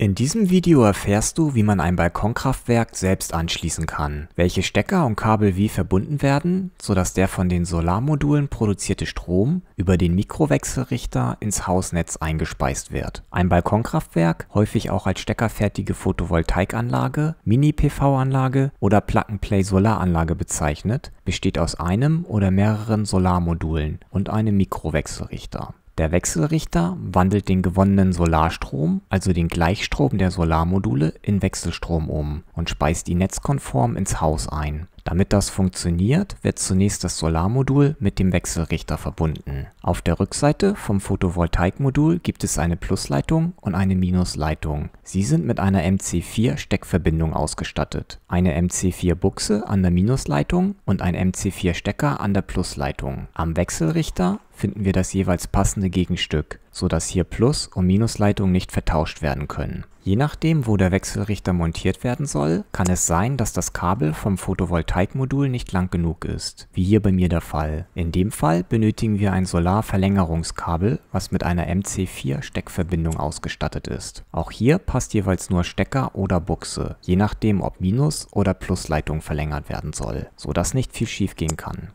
In diesem Video erfährst du, wie man ein Balkonkraftwerk selbst anschließen kann, welche Stecker und Kabel wie verbunden werden, sodass der von den Solarmodulen produzierte Strom über den Mikrowechselrichter ins Hausnetz eingespeist wird. Ein Balkonkraftwerk, häufig auch als steckerfertige Photovoltaikanlage, Mini-PV-Anlage oder Plug-and-Play-Solaranlage bezeichnet, besteht aus einem oder mehreren Solarmodulen und einem Mikrowechselrichter. Der Wechselrichter wandelt den gewonnenen Solarstrom, also den Gleichstrom der Solarmodule, in Wechselstrom um und speist ihn netzkonform ins Haus ein. Damit das funktioniert, wird zunächst das Solarmodul mit dem Wechselrichter verbunden. Auf der Rückseite vom Photovoltaikmodul gibt es eine Plusleitung und eine Minusleitung. Sie sind mit einer MC4-Steckverbindung ausgestattet. Eine MC4-Buchse an der Minusleitung und ein MC4-Stecker an der Plusleitung. Am Wechselrichter finden wir das jeweils passende Gegenstück, so dass hier Plus- und Minusleitungen nicht vertauscht werden können. Je nachdem, wo der Wechselrichter montiert werden soll, kann es sein, dass das Kabel vom Photovoltaikmodul nicht lang genug ist, wie hier bei mir der Fall. In dem Fall benötigen wir ein Solarverlängerungskabel, was mit einer MC4-Steckverbindung ausgestattet ist. Auch hier passt jeweils nur Stecker oder Buchse, je nachdem ob Minus- oder Plusleitung verlängert werden soll, sodass nicht viel schiefgehen kann.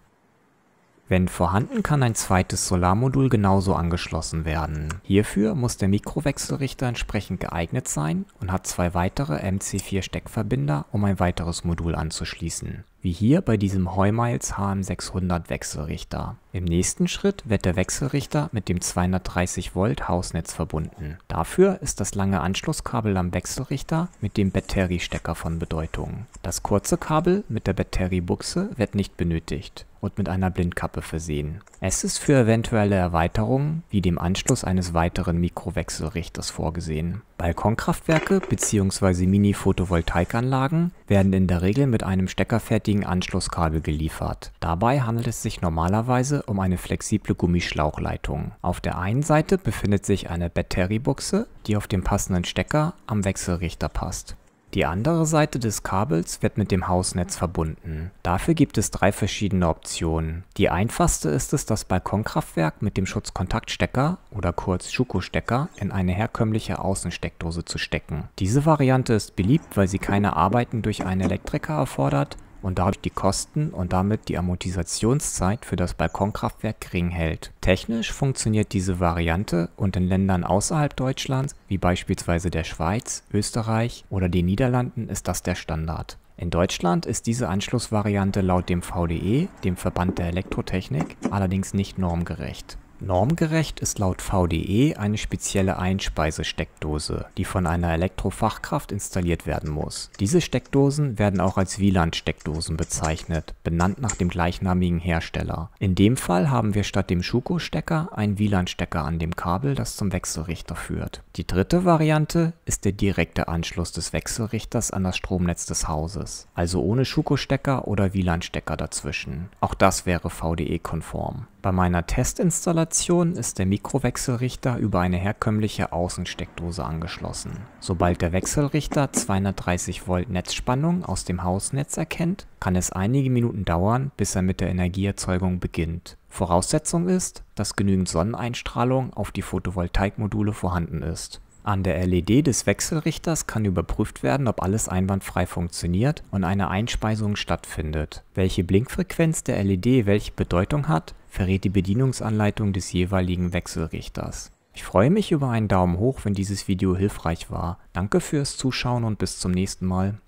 Wenn vorhanden, kann ein zweites Solarmodul genauso angeschlossen werden. Hierfür muss der Mikrowechselrichter entsprechend geeignet sein und hat zwei weitere MC4-Steckverbinder, um ein weiteres Modul anzuschließen wie hier bei diesem Heumiles HM600 Wechselrichter. Im nächsten Schritt wird der Wechselrichter mit dem 230 Volt Hausnetz verbunden. Dafür ist das lange Anschlusskabel am Wechselrichter mit dem Batteriestecker von Bedeutung. Das kurze Kabel mit der Batteriebuchse wird nicht benötigt und mit einer Blindkappe versehen. Es ist für eventuelle Erweiterungen wie dem Anschluss eines weiteren Mikrowechselrichters vorgesehen. Balkonkraftwerke bzw. Mini-Photovoltaikanlagen werden in der Regel mit einem steckerfertigen Anschlusskabel geliefert. Dabei handelt es sich normalerweise um eine flexible Gummischlauchleitung. Auf der einen Seite befindet sich eine Batteriebuchse, die auf den passenden Stecker am Wechselrichter passt. Die andere Seite des Kabels wird mit dem Hausnetz verbunden. Dafür gibt es drei verschiedene Optionen. Die einfachste ist es, das Balkonkraftwerk mit dem Schutzkontaktstecker oder kurz Schuko-Stecker in eine herkömmliche Außensteckdose zu stecken. Diese Variante ist beliebt, weil sie keine Arbeiten durch einen Elektriker erfordert und dadurch die Kosten und damit die Amortisationszeit für das Balkonkraftwerk gering hält. Technisch funktioniert diese Variante und in Ländern außerhalb Deutschlands, wie beispielsweise der Schweiz, Österreich oder den Niederlanden, ist das der Standard. In Deutschland ist diese Anschlussvariante laut dem VDE, dem Verband der Elektrotechnik, allerdings nicht normgerecht. Normgerecht ist laut VDE eine spezielle Einspeisesteckdose, die von einer Elektrofachkraft installiert werden muss. Diese Steckdosen werden auch als wlan steckdosen bezeichnet, benannt nach dem gleichnamigen Hersteller. In dem Fall haben wir statt dem Schuko-Stecker einen wlan stecker an dem Kabel, das zum Wechselrichter führt. Die dritte Variante ist der direkte Anschluss des Wechselrichters an das Stromnetz des Hauses, also ohne Schuko-Stecker oder wlan stecker dazwischen. Auch das wäre VDE-konform. Bei meiner Testinstallation ist der Mikrowechselrichter über eine herkömmliche Außensteckdose angeschlossen. Sobald der Wechselrichter 230 Volt Netzspannung aus dem Hausnetz erkennt, kann es einige Minuten dauern, bis er mit der Energieerzeugung beginnt. Voraussetzung ist, dass genügend Sonneneinstrahlung auf die Photovoltaikmodule vorhanden ist. An der LED des Wechselrichters kann überprüft werden, ob alles einwandfrei funktioniert und eine Einspeisung stattfindet. Welche Blinkfrequenz der LED welche Bedeutung hat, verrät die Bedienungsanleitung des jeweiligen Wechselrichters. Ich freue mich über einen Daumen hoch, wenn dieses Video hilfreich war. Danke fürs Zuschauen und bis zum nächsten Mal.